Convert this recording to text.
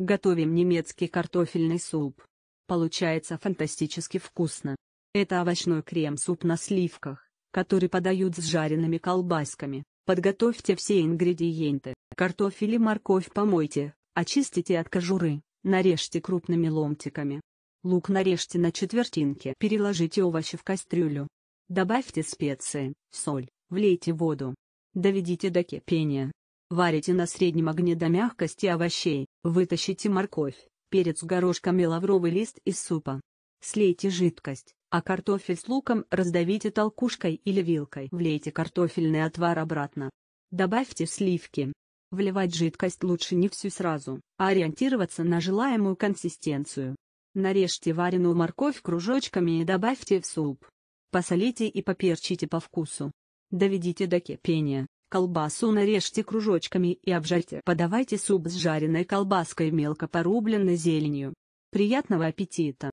Готовим немецкий картофельный суп. Получается фантастически вкусно. Это овощной крем-суп на сливках, который подают с жареными колбасками. Подготовьте все ингредиенты. Картофель и морковь помойте, очистите от кожуры, нарежьте крупными ломтиками. Лук нарежьте на четвертинки. Переложите овощи в кастрюлю. Добавьте специи, соль, влейте воду. Доведите до кипения. Варите на среднем огне до мягкости овощей, вытащите морковь, перец горошком и лавровый лист из супа. Слейте жидкость, а картофель с луком раздавите толкушкой или вилкой. Влейте картофельный отвар обратно. Добавьте сливки. Вливать жидкость лучше не всю сразу, а ориентироваться на желаемую консистенцию. Нарежьте вареную морковь кружочками и добавьте в суп. Посолите и поперчите по вкусу. Доведите до кипения, Колбасу нарежьте кружочками и обжарьте. Подавайте суп с жареной колбаской мелко порубленной зеленью. Приятного аппетита!